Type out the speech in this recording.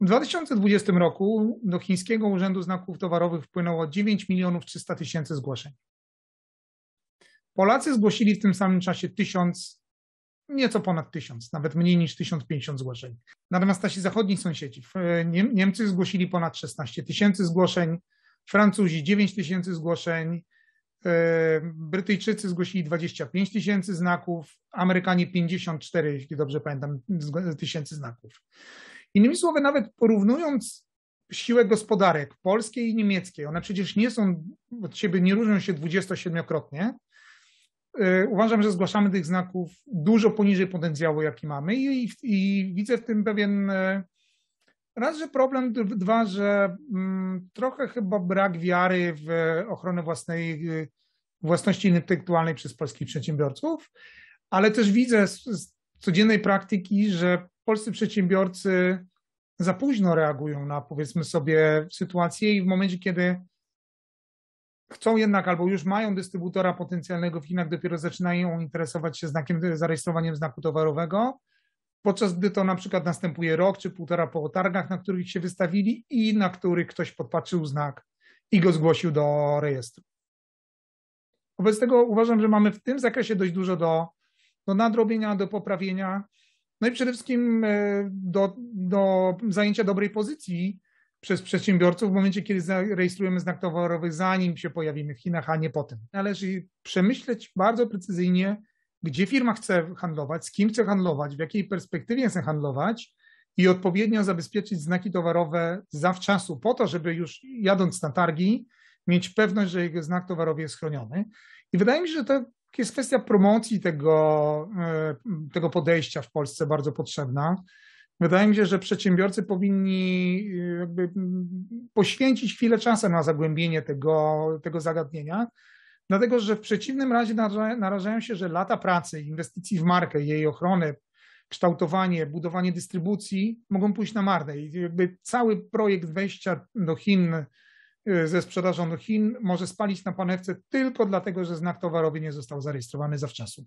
W 2020 roku do chińskiego Urzędu Znaków Towarowych wpłynęło 9 milionów 300 tysięcy zgłoszeń. Polacy zgłosili w tym samym czasie 1000, nieco ponad 1000, nawet mniej niż 1050 zgłoszeń. Natomiast nasi zachodni sąsiedzi, Niemcy zgłosili ponad 16 tysięcy zgłoszeń, Francuzi 9 tysięcy zgłoszeń, e, Brytyjczycy zgłosili 25 tysięcy znaków, Amerykanie 54, jeśli dobrze pamiętam, tysięcy znaków. Innymi słowy, nawet porównując siłę gospodarek polskiej i niemieckiej, one przecież nie są od siebie, nie różnią się 27-krotnie. E, uważam, że zgłaszamy tych znaków dużo poniżej potencjału, jaki mamy, i, i widzę w tym pewien e, raz, że problem, dwa, że mm, trochę chyba brak wiary w ochronę własnej e, własności intelektualnej przez polskich przedsiębiorców, ale też widzę z, z codziennej praktyki, że polscy przedsiębiorcy za późno reagują na, powiedzmy sobie, sytuację i w momencie, kiedy chcą jednak albo już mają dystrybutora potencjalnego w Chinach, dopiero zaczynają interesować się znakiem, zarejestrowaniem znaku towarowego, podczas gdy to na przykład następuje rok czy półtora po targach, na których się wystawili i na których ktoś podpatrzył znak i go zgłosił do rejestru. Wobec tego uważam, że mamy w tym zakresie dość dużo do, do nadrobienia, do poprawienia. No i przede wszystkim e, do, do zajęcia dobrej pozycji przez przedsiębiorców w momencie, kiedy rejestrujemy znak towarowy, zanim się pojawimy w Chinach, a nie potem. Należy przemyśleć bardzo precyzyjnie, gdzie firma chce handlować, z kim chce handlować, w jakiej perspektywie chce handlować i odpowiednio zabezpieczyć znaki towarowe zawczasu, po to, żeby już jadąc na targi, mieć pewność, że jego znak towarowy jest chroniony. I wydaje mi się, że to tak, jest kwestia promocji tego, e, tego podejścia w Polsce bardzo potrzebna. Wydaje mi się, że przedsiębiorcy powinni e, poświęcić chwilę czasu na zagłębienie tego, tego zagadnienia, dlatego że w przeciwnym razie narażają się, że lata pracy, inwestycji w markę, jej ochronę, kształtowanie, budowanie dystrybucji mogą pójść na marne. I jakby cały projekt wejścia do Chin Y, ze sprzedażą do Chin może spalić na panewce tylko dlatego, że znak towarowy nie został zarejestrowany zawczasu.